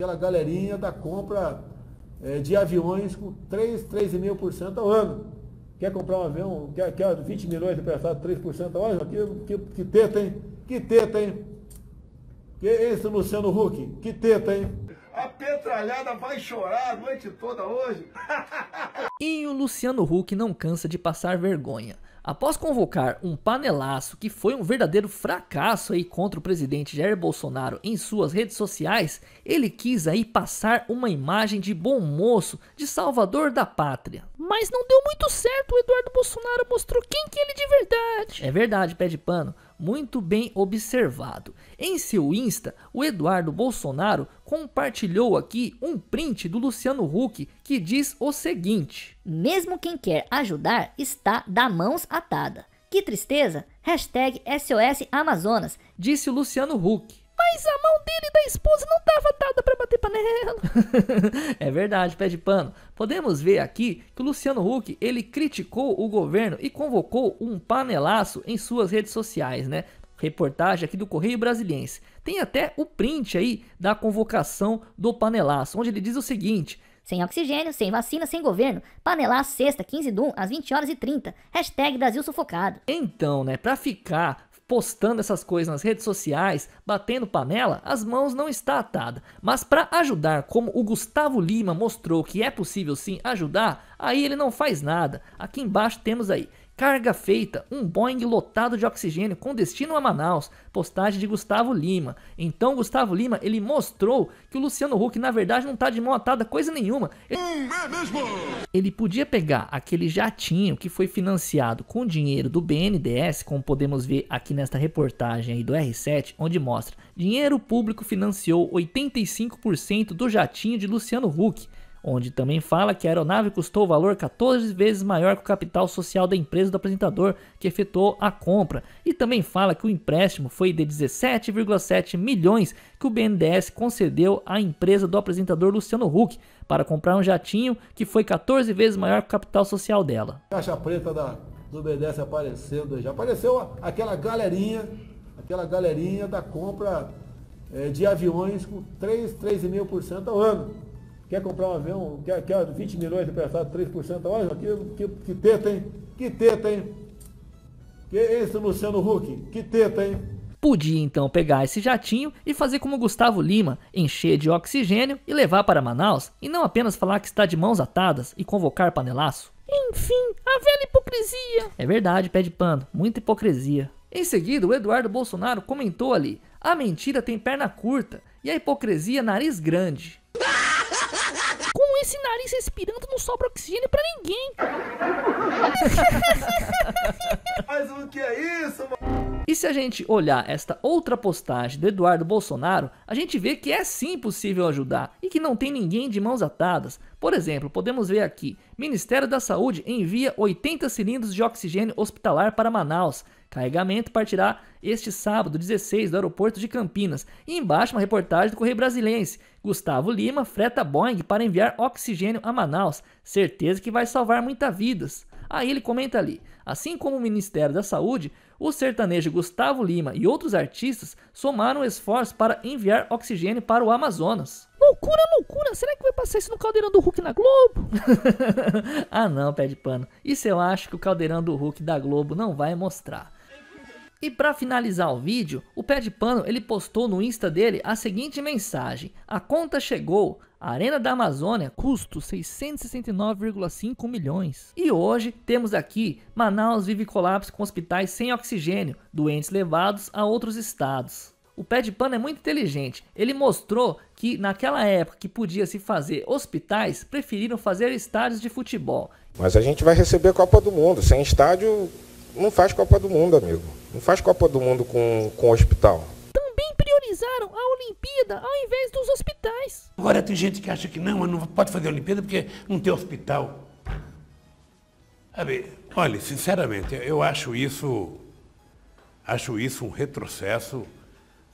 pela galerinha da compra é, de aviões com 3, 3,5% ao ano. Quer comprar um avião, quer, quer 20 milhões de prestado, 3% ao ano? Que, que, que teta, hein? Que teta, hein? Que é esse Luciano Huck, que teta, hein? A petralhada vai chorar a noite toda hoje. e o Luciano Huck não cansa de passar vergonha. Após convocar um panelaço que foi um verdadeiro fracasso aí contra o presidente Jair Bolsonaro em suas redes sociais, ele quis aí passar uma imagem de bom moço, de salvador da pátria. Mas não deu muito certo, o Eduardo Bolsonaro mostrou quem que ele de verdade. É verdade, pé de pano. Muito bem observado. Em seu Insta, o Eduardo Bolsonaro compartilhou aqui um print do Luciano Huck que diz o seguinte: Mesmo quem quer ajudar está da mãos atada. Que tristeza! Hashtag SOS Amazonas, disse Luciano Huck. Mas a mão dele da esposa não tava dada para bater panela. é verdade, pé de pano. Podemos ver aqui que o Luciano Huck, ele criticou o governo e convocou um panelaço em suas redes sociais, né? Reportagem aqui do Correio Brasiliense. Tem até o print aí da convocação do panelaço, onde ele diz o seguinte: sem oxigênio, sem vacina, sem governo. Panelaço sexta, 15 de 1, às 20 horas e 30. Hashtag Brasil Sufocado. Então, né, pra ficar postando essas coisas nas redes sociais, batendo panela, as mãos não está atada. Mas para ajudar, como o Gustavo Lima mostrou que é possível sim ajudar, aí ele não faz nada. Aqui embaixo temos aí Carga feita, um Boeing lotado de oxigênio com destino a Manaus. Postagem de Gustavo Lima. Então Gustavo Lima, ele mostrou que o Luciano Huck na verdade não tá de mão atada coisa nenhuma. Ele, hum, é ele podia pegar aquele jatinho que foi financiado com dinheiro do BNDES, como podemos ver aqui nesta reportagem aí do R7, onde mostra dinheiro público financiou 85% do jatinho de Luciano Huck onde também fala que a aeronave custou o valor 14 vezes maior que o capital social da empresa do apresentador que efetuou a compra, e também fala que o empréstimo foi de 17,7 milhões que o BNDES concedeu à empresa do apresentador Luciano Huck para comprar um jatinho que foi 14 vezes maior que o capital social dela. Caixa preta da, do BNDES aparecendo, já apareceu aquela galerinha, aquela galerinha da compra é, de aviões com 3, cento ao ano. Quer comprar um avião, quer, quer 20 milhões emprestado, 3% ao ano? Que, que, que teta, hein? Que teta, hein? Que é esse Luciano Huck, que teta, hein? Podia então pegar esse jatinho e fazer como Gustavo Lima, encher de oxigênio e levar para Manaus, e não apenas falar que está de mãos atadas e convocar panelaço. Enfim, a velha hipocrisia. É verdade, pé de pano, muita hipocrisia. Em seguida, o Eduardo Bolsonaro comentou ali: a mentira tem perna curta e a hipocrisia nariz grande esse nariz respirando não sobra oxigênio para ninguém. se a gente olhar esta outra postagem do Eduardo Bolsonaro, a gente vê que é sim possível ajudar e que não tem ninguém de mãos atadas. Por exemplo, podemos ver aqui: Ministério da Saúde envia 80 cilindros de oxigênio hospitalar para Manaus. Carregamento partirá este sábado, 16, do aeroporto de Campinas. E embaixo, uma reportagem do Correio Brasilense. Gustavo Lima freta Boeing para enviar oxigênio a Manaus. Certeza que vai salvar muitas vidas. Aí ele comenta ali: assim como o Ministério da Saúde, o sertanejo Gustavo Lima e outros artistas somaram esforços para enviar oxigênio para o Amazonas. Loucura, loucura! Será que vai passar isso no Caldeirão do Hulk na Globo? ah não, pé de pano. Isso eu acho que o Caldeirão do Hulk da Globo não vai mostrar. E para finalizar o vídeo, o Pé de Pano ele postou no Insta dele a seguinte mensagem: A conta chegou, a Arena da Amazônia, custo 669,5 milhões. E hoje temos aqui Manaus vive colapso com hospitais sem oxigênio, doentes levados a outros estados. O pé de pano é muito inteligente. Ele mostrou que naquela época que podia se fazer hospitais, preferiram fazer estádios de futebol. Mas a gente vai receber a Copa do Mundo. Sem estádio, não faz Copa do Mundo, amigo. Não faz Copa do Mundo com, com hospital criaram a Olimpíada ao invés dos hospitais. Agora tem gente que acha que não, não pode fazer a Olimpíada porque não tem hospital. Olha, sinceramente, eu acho isso, acho isso um retrocesso,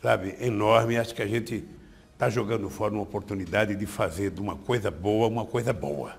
sabe, enorme. Acho que a gente está jogando fora uma oportunidade de fazer de uma coisa boa uma coisa boa.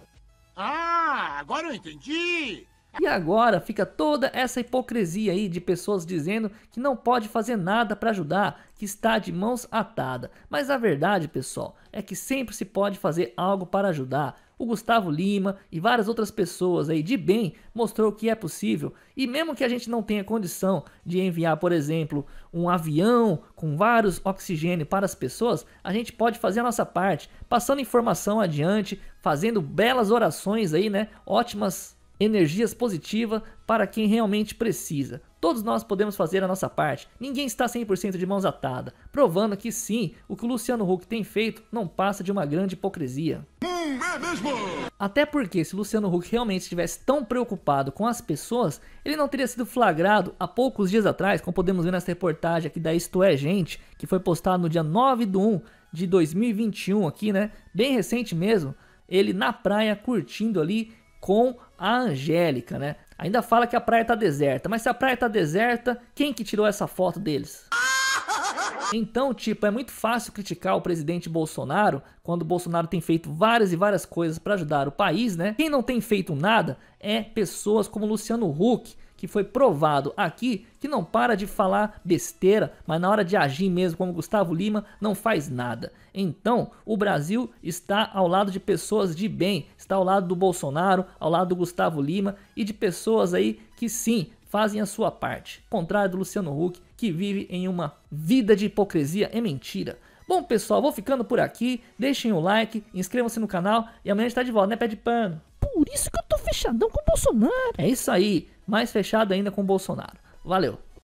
Ah, agora eu entendi! E agora fica toda essa hipocrisia aí de pessoas dizendo que não pode fazer nada para ajudar, que está de mãos atada. Mas a verdade, pessoal, é que sempre se pode fazer algo para ajudar. O Gustavo Lima e várias outras pessoas aí de bem mostrou que é possível. E mesmo que a gente não tenha condição de enviar, por exemplo, um avião com vários oxigênio para as pessoas, a gente pode fazer a nossa parte, passando informação adiante, fazendo belas orações aí, né? Ótimas energias positivas para quem realmente precisa. Todos nós podemos fazer a nossa parte, ninguém está 100% de mãos atadas, provando que sim, o que o Luciano Huck tem feito não passa de uma grande hipocrisia. Hum, é mesmo? Até porque se Luciano Huck realmente estivesse tão preocupado com as pessoas, ele não teria sido flagrado há poucos dias atrás, como podemos ver nessa reportagem aqui da Isto É Gente, que foi postada no dia 9 de 1 de 2021 aqui, né? Bem recente mesmo, ele na praia curtindo ali com a Angélica, né? Ainda fala que a praia tá deserta, mas se a praia tá deserta, quem que tirou essa foto deles? Então, tipo, é muito fácil criticar o presidente Bolsonaro quando o Bolsonaro tem feito várias e várias coisas para ajudar o país, né? Quem não tem feito nada é pessoas como Luciano Huck, que foi provado aqui que não para de falar besteira, mas na hora de agir mesmo, como Gustavo Lima, não faz nada. Então, o Brasil está ao lado de pessoas de bem, está ao lado do Bolsonaro, ao lado do Gustavo Lima e de pessoas aí que sim fazem a sua parte, contrário do Luciano Huck, que vive em uma vida de hipocrisia e mentira. Bom, pessoal, vou ficando por aqui. Deixem o like, inscrevam-se no canal e amanhã a gente tá de volta, né? Pé de pano. Por isso que eu tô fechadão com o Bolsonaro. É isso aí, mais fechado ainda com o Bolsonaro. Valeu!